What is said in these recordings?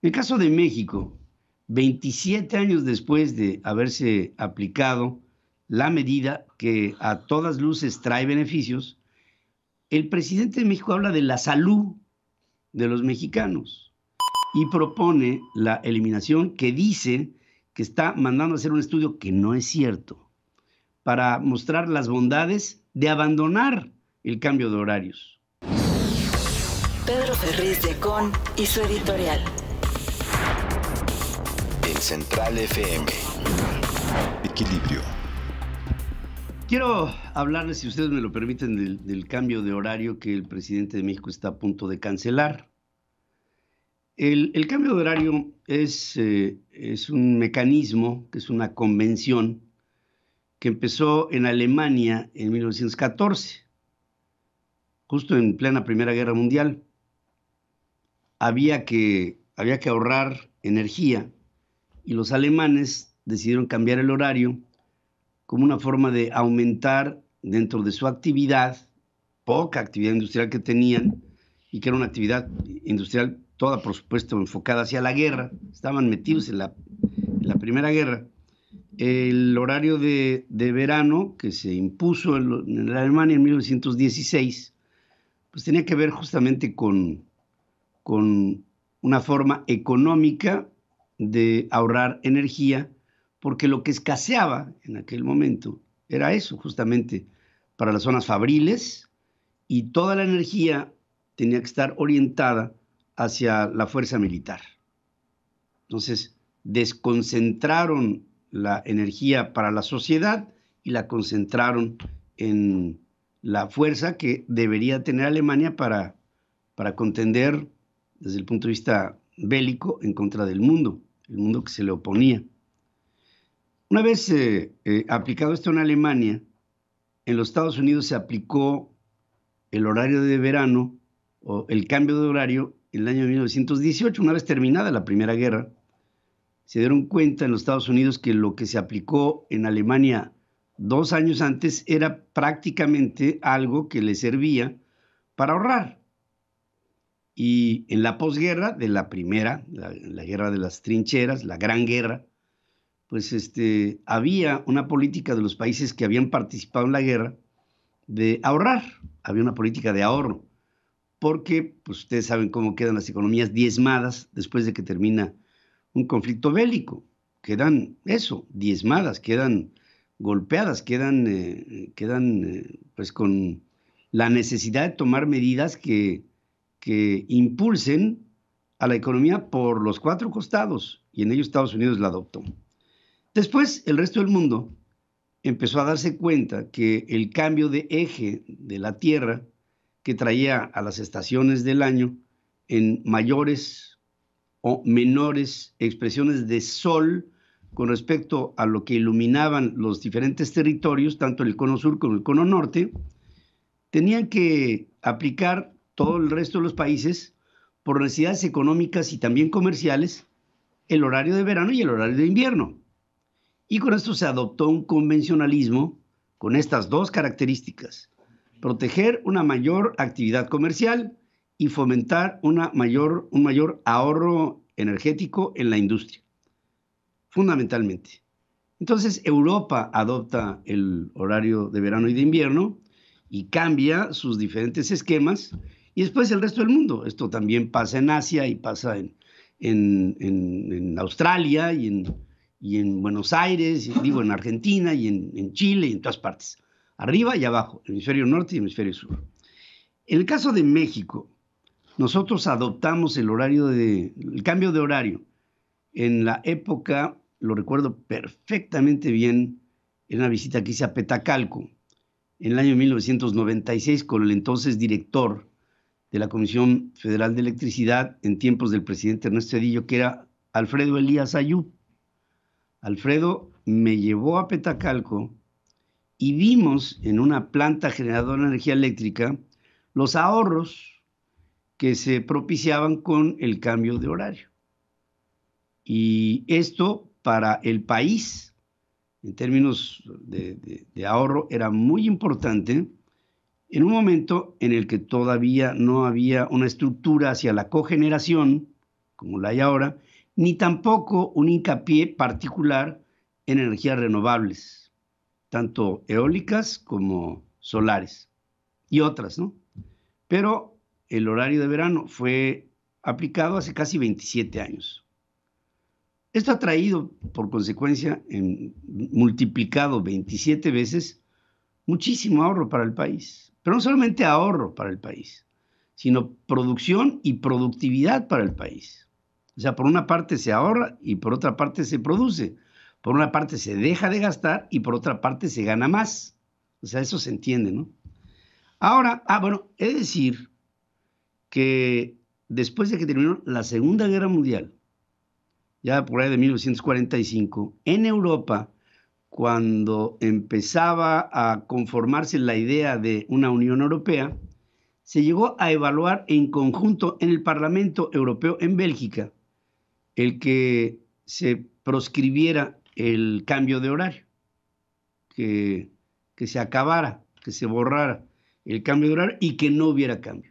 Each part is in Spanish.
En el caso de México, 27 años después de haberse aplicado la medida que a todas luces trae beneficios, el presidente de México habla de la salud de los mexicanos y propone la eliminación que dice que está mandando a hacer un estudio que no es cierto para mostrar las bondades de abandonar el cambio de horarios. Pedro Ferriz de Con y su editorial. Central FM. Equilibrio. Quiero hablarles, si ustedes me lo permiten, del, cambio de horario que el presidente de México está a punto de cancelar. El, cambio de horario es, eh, es un mecanismo, que es una convención, que empezó en Alemania en 1914, justo en plena Primera Guerra Mundial. Había que, había que ahorrar energía y los alemanes decidieron cambiar el horario como una forma de aumentar dentro de su actividad, poca actividad industrial que tenían, y que era una actividad industrial toda, por supuesto, enfocada hacia la guerra, estaban metidos en la, Primera Guerra. El horario de, verano que se impuso en, la Alemania en 1916, pues tenía que ver justamente con, con una forma económica de ahorrar energía, porque lo que escaseaba en aquel momento era eso, justamente para las zonas fabriles, y toda la energía tenía que estar orientada hacia la fuerza militar. Entonces, desconcentraron la energía para la sociedad y la concentraron en la fuerza que debería tener Alemania para, para contender desde el punto de vista bélico en contra del mundo el mundo que se le oponía. Una vez eh, eh, aplicado esto en Alemania, en los Estados Unidos se aplicó el horario de verano o el cambio de horario en el año 1918, una vez terminada la Primera Guerra, se dieron cuenta en los Estados Unidos que lo que se aplicó en Alemania dos años antes era prácticamente algo que le servía para ahorrar. Y en la posguerra de la primera, la, guerra de las trincheras, la gran guerra, pues este, había una política de los países que habían participado en la guerra de ahorrar, había una política de ahorro, porque pues, ustedes saben cómo quedan las economías diezmadas después de que termina un conflicto bélico, quedan eso, diezmadas, quedan golpeadas, quedan, eh, quedan eh, pues con la necesidad de tomar medidas que que impulsen a la economía por los cuatro costados, y en ello Estados Unidos la adoptó. Después, el resto del mundo empezó a darse cuenta que el cambio de eje de la Tierra que traía a las estaciones del año en mayores o menores expresiones de sol con respecto a lo que iluminaban los diferentes territorios, tanto el cono sur como el cono norte, tenían que aplicar todo el resto de los países, por necesidades económicas y también comerciales, el horario de verano y el horario de invierno. Y con esto se adoptó un convencionalismo con estas dos características, proteger una mayor actividad comercial y fomentar una mayor, un mayor ahorro energético en la industria, fundamentalmente. Entonces Europa adopta el horario de verano y de invierno y cambia sus diferentes esquemas y después el resto del mundo. Esto también pasa en Asia y pasa en, en, Australia y en, y en Buenos Aires, digo, en Argentina y en, Chile y en todas partes. Arriba y abajo, hemisferio norte y hemisferio sur. En el caso de México, nosotros adoptamos el horario de, el cambio de horario. En la época, lo recuerdo perfectamente bien, en una visita que hice a Petacalco, en el año 1996 con el entonces director de la Comisión Federal de Electricidad en tiempos del presidente Ernesto Zedillo, que era Alfredo Elías Ayú. Alfredo me llevó a Petacalco y vimos en una planta generadora de energía eléctrica los ahorros que se propiciaban con el cambio de horario. Y esto para el país, en términos de, de ahorro, era muy importante en un momento en el que todavía no había una estructura hacia la cogeneración, como la hay ahora, ni tampoco un hincapié particular en energías renovables, tanto eólicas como solares y otras, ¿no? Pero el horario de verano fue aplicado hace casi 27 años. Esto ha traído, por consecuencia, multiplicado 27 veces, muchísimo ahorro para el país. Pero no solamente ahorro para el país, sino producción y productividad para el país. O sea, por una parte se ahorra y por otra parte se produce. Por una parte se deja de gastar y por otra parte se gana más. O sea, eso se entiende, ¿no? Ahora, ah, bueno, es decir que después de que terminó la Segunda Guerra Mundial, ya por ahí de 1945, en Europa cuando empezaba a conformarse la idea de una Unión Europea, se llegó a evaluar en conjunto en el Parlamento Europeo en Bélgica el que se proscribiera el cambio de horario, que, se acabara, que se borrara el cambio de horario y que no hubiera cambio.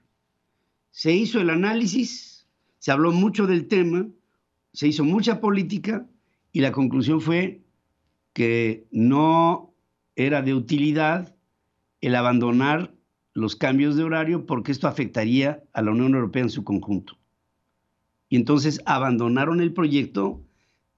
Se hizo el análisis, se habló mucho del tema, se hizo mucha política y la conclusión fue que no era de utilidad el abandonar los cambios de horario porque esto afectaría a la Unión Europea en su conjunto. Y entonces abandonaron el proyecto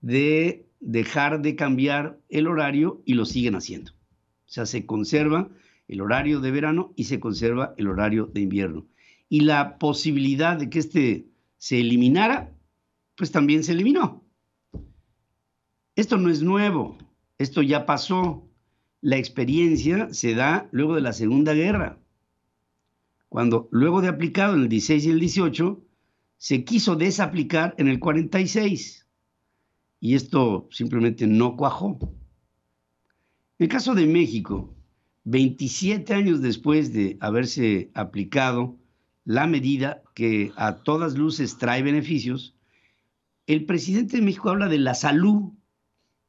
de dejar de cambiar el horario y lo siguen haciendo. O sea, se conserva el horario de verano y se conserva el horario de invierno. Y la posibilidad de que este se eliminara, pues también se eliminó. Esto no es nuevo. Esto ya pasó. La experiencia se da luego de la Segunda Guerra, cuando luego de aplicado en el 16 y el 18, se quiso desaplicar en el 46. Y esto simplemente no cuajó. En el caso de México, 27 años después de haberse aplicado la medida que a todas luces trae beneficios, el presidente de México habla de la salud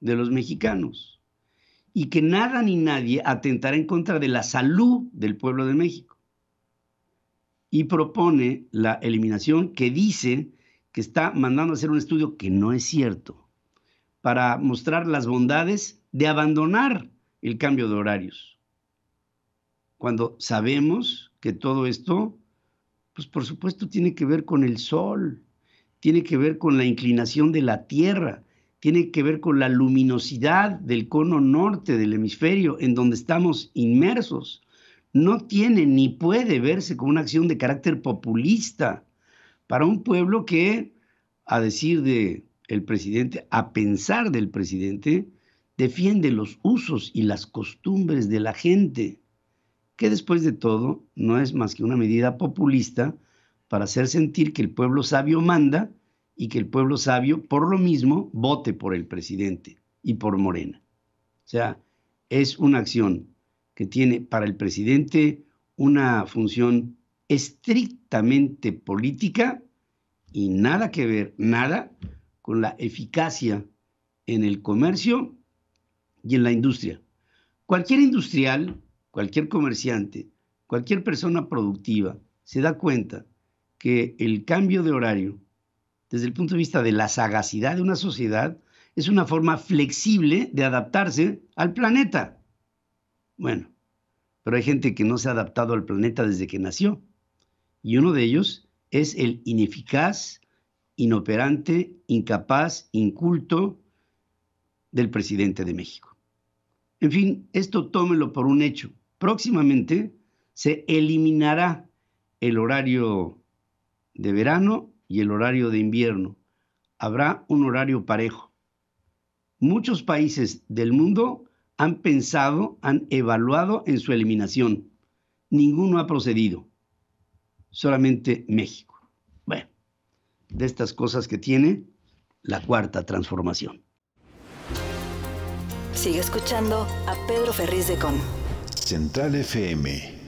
de los mexicanos y que nada ni nadie atentará en contra de la salud del pueblo de México. Y propone la eliminación que dice que está mandando a hacer un estudio que no es cierto, para mostrar las bondades de abandonar el cambio de horarios. Cuando sabemos que todo esto, pues por supuesto tiene que ver con el sol, tiene que ver con la inclinación de la tierra, tiene que ver con la luminosidad del cono norte del hemisferio en donde estamos inmersos. No tiene ni puede verse como una acción de carácter populista para un pueblo que, a decir de el presidente, a pensar del presidente, defiende los usos y las costumbres de la gente, que después de todo no es más que una medida populista para hacer sentir que el pueblo sabio manda y que el pueblo sabio, por lo mismo, vote por el presidente y por Morena. O sea, es una acción que tiene para el presidente una función estrictamente política y nada que ver, nada con la eficacia en el comercio y en la industria. Cualquier industrial, cualquier comerciante, cualquier persona productiva se da cuenta que el cambio de horario desde el punto de vista de la sagacidad de una sociedad, es una forma flexible de adaptarse al planeta. Bueno, pero hay gente que no se ha adaptado al planeta desde que nació. Y uno de ellos es el ineficaz, inoperante, incapaz, inculto del presidente de México. En fin, esto tómelo por un hecho. Próximamente se eliminará el horario de verano y el horario de invierno. Habrá un horario parejo. Muchos países del mundo han pensado, han evaluado en su eliminación. Ninguno ha procedido. Solamente México. Bueno, de estas cosas que tiene la cuarta transformación. Sigue escuchando a Pedro Ferriz de Con. Central FM